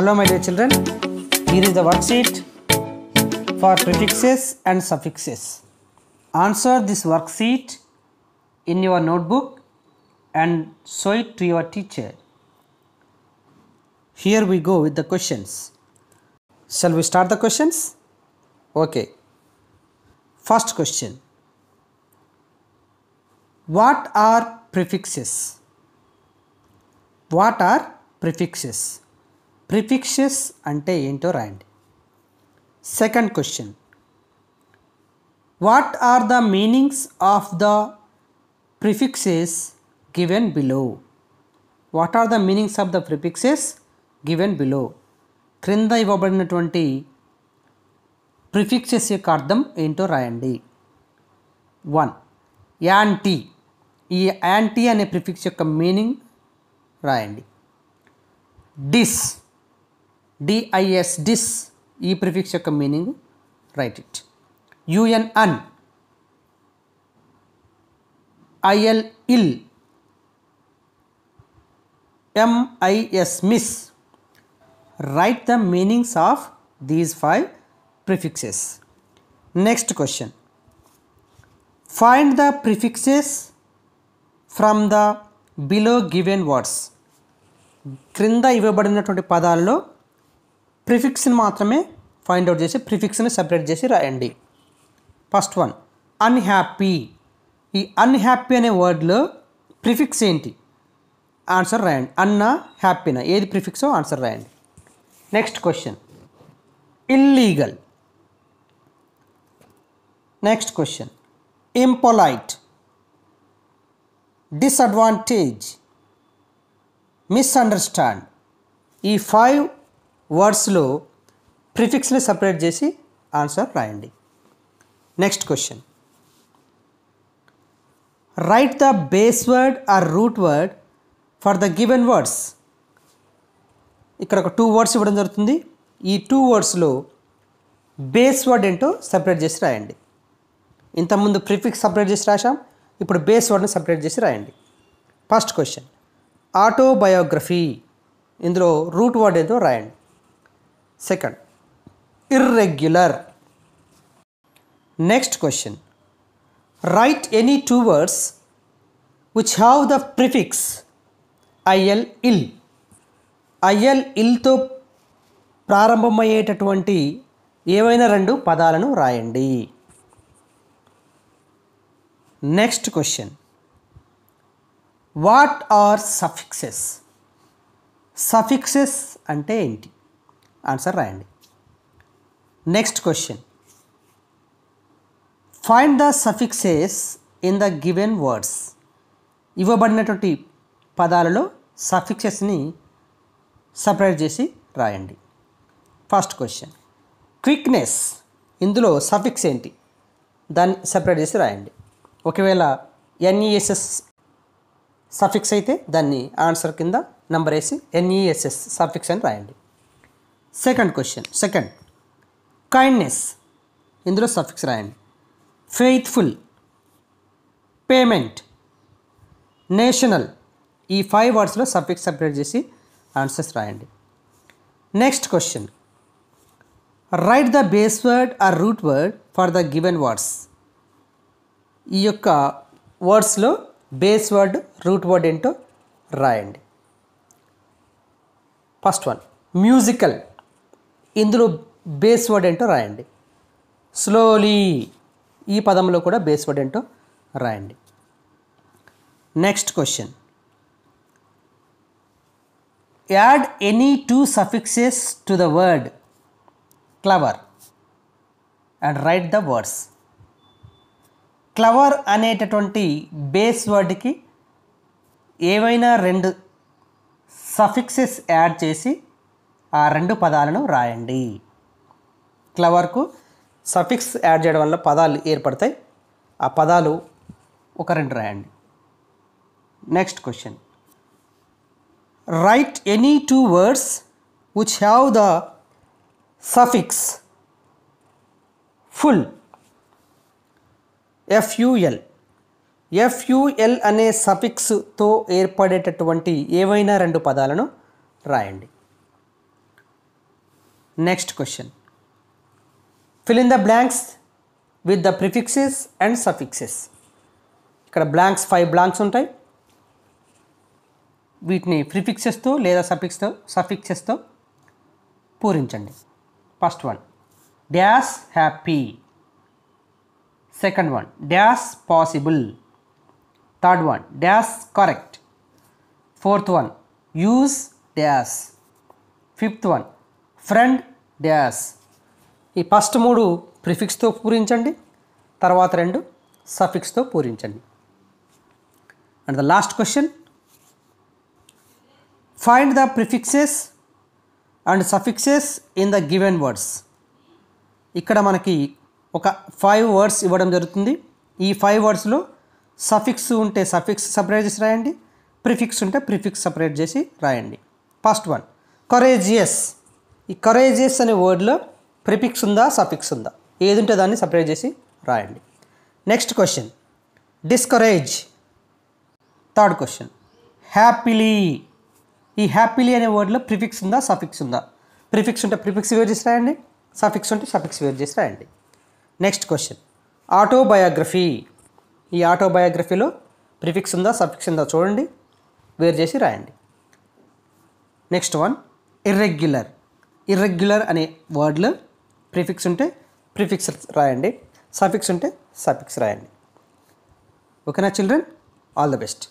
Hello my dear children, here is the worksheet for prefixes and suffixes. Answer this worksheet in your notebook and show it to your teacher. Here we go with the questions. Shall we start the questions? Okay. First question. What are prefixes? What are prefixes? ప్రిఫిక్షస్ అంటే ఏంటో రాయండి second question what are the meanings of the prefixes given below what are the meanings of the prefixes given below క్రింద ఇవ్వబడినటువంటి prefixes యొక్క అర్థం ఏంటో రాయండి one anti ఈ యాంటీ అనే ప్రిఫిక్స్ యొక్క మీనింగ్ రాయండి డిస్ డిఐఎస్ డిస్ ఈ ప్రిఫిక్స్ యొక్క meaning write it U N un I L il M I S mis write the meanings of these five prefixes next question find the prefixes from the below given words క్రింద ఇవ్వబడినటువంటి పదాల్లో ప్రిఫిక్స్ని మాత్రమే find out చేసి ప్రిఫిక్స్ని separate చేసి రాయండి first one unhappy ఈ unhappy అనే వర్డ్లో ప్రిఫిక్స్ ఏంటి ఆన్సర్ రాయండి అన్న హ్యాపీనా ఏది ప్రిఫిక్సో ఆన్సర్ రాయండి next question illegal next question impolite disadvantage misunderstand ఈ ఫైవ్ వర్డ్స్లో ప్రిఫిక్స్ని సపరేట్ చేసి ఆన్సర్ రాయండి next question write the base word or root word for the given words ఇక్కడ ఒక టూ వర్డ్స్ ఇవ్వడం జరుగుతుంది ఈ టూ వర్డ్స్లో బేస్ వర్డ్ ఏంటో సపరేట్ చేసి రాయండి ఇంతకుముందు ప్రిఫిక్స్ సపరేట్ చేసి రాశాం ఇప్పుడు బేస్ వర్డ్ని సపరేట్ చేసి రాయండి ఫస్ట్ క్వశ్చన్ ఆటోబయోగ్రఫీ ఇందులో రూట్ వర్డ్ ఏదో రాయండి second irregular. Next question Write any two words which have the prefix il ill. il ఇల్తో ప్రారంభమయ్యేటటువంటి ఏవైనా రెండు పదాలను రాయండి next question what are suffixes suffixes అంటే ఏంటి ఆన్సర్ రాయండి next question find the suffixes in the given words ఇవ్వబడినటువంటి పదాలలో సఫిక్సెస్ని సపరేట్ చేసి రాయండి ఫస్ట్ క్వశ్చన్ క్విక్నెస్ ఇందులో సఫిక్స్ ఏంటి దాన్ని సపరేట్ చేసి రాయండి ఒకవేళ ఎన్ఈఎస్ఎస్ సఫిక్స్ e అయితే దాన్ని ఆన్సర్ కింద నెంబర్ వేసి ఎన్ఈఎస్ఎస్ సఫిక్స్ e అని రాయండి సెకండ్ క్వశ్చన్ సెకండ్ కైండ్నెస్ ఇందులో సఫిక్స్ రాయండి ఫెయిత్ఫుల్ పేమెంట్ నేషనల్ ఈ ఫైవ్ వర్డ్స్లో సఫిక్స్ సపరేట్ చేసి ఆన్సర్స్ రాయండి next question write the base word or root word for the given words ఈ యొక్క వర్డ్స్లో బేస్ వర్డ్ రూట్ వర్డ్ ఏంటో రాయండి ఫస్ట్ వన్ మ్యూజికల్ ఇందులో బేస్ వర్డ్ ఏంటో రాయండి స్లోలీ ఈ పదంలో కూడా బేస్ వర్డ్ ఏంటో రాయండి next question add any two suffixes to the word clever and write the words clever అనేటటువంటి బేస్ వర్డ్కి ఏవైనా రెండు సఫిక్సెస్ యాడ్ చేసి ఆ రెండు పదాలను రాయండి క్లవర్కు సఫిక్స్ యాడ్ చేయడం వల్ల పదాలు ఏర్పడతాయి ఆ పదాలు ఒక రెండు రాయండి next question write any two words which have the suffix full F U L F U L అనే సఫిక్స్తో ఏర్పడేటటువంటి ఏవైనా రెండు పదాలను రాయండి next question fill in the blanks with the prefixes and suffixes ఇక్కడ బ్లాంక్స్ ఫైవ్ బ్లాంక్స్ ఉంటాయి వీటిని ప్రిఫిక్సెస్తో లేదా సఫిక్స్తో సఫిక్సెస్తో పూరించండి first one dash happy second one dash possible third one dash correct fourth one use dash fifth one friend dash ఈ ఫస్ట్ మూడు ప్రిఫిక్స్తో పూరించండి తర్వాత రెండు సఫిక్స్తో పూరించండి and the last question find the prefixes and suffixes in the given words ఇక్కడ మనకి ఒక ఫైవ్ వర్డ్స్ ఇవ్వడం జరుగుతుంది ఈ ఫైవ్ వర్డ్స్లో సఫిక్స్ ఉంటే సఫిక్స్ సపరేట్ చేసి రాయండి ప్రిఫిక్స్ ఉంటే ప్రిఫిక్స్ సపరేట్ చేసి రాయండి ఫస్ట్ వన్ కరేజియస్ ఈ కరేజియస్ అనే వర్డ్లో ప్రిఫిక్స్ ఉందా సఫిక్స్ ఉందా ఏది ఉంటే దాన్ని సపరేట్ చేసి రాయండి next question discourage third question happily ఈ హ్యాపీలీ అనే వర్డ్లో ప్రిఫిక్స్ ఉందా సఫిక్స్ ఉందా ప్రిఫిక్స్ ఉంటే ప్రిఫిక్స్ వేర్ చేసి రాయండి సఫిక్స్ ఉంటే సఫిక్స్ వేరు చేసి రాయండి నెక్స్ట్ క్వశ్చన్ ఆటోబయోగ్రఫీ ఈ ఆటోబయోగ్రఫీలో ప్రిఫిక్స్ ఉందా సఫిక్స్ ఉందా చూడండి వేరు చేసి రాయండి నెక్స్ట్ వన్ ఇర్రెగ్యులర్ ఇర్రెగ్యులర్ అనే వర్డ్లో ప్రిఫిక్స్ ఉంటే ప్రిఫిక్స్ రాయండి సఫిక్స్ ఉంటే సఫిక్స్ రాయండి ఓకేనా చిల్డ్రన్ ఆల్ ద బెస్ట్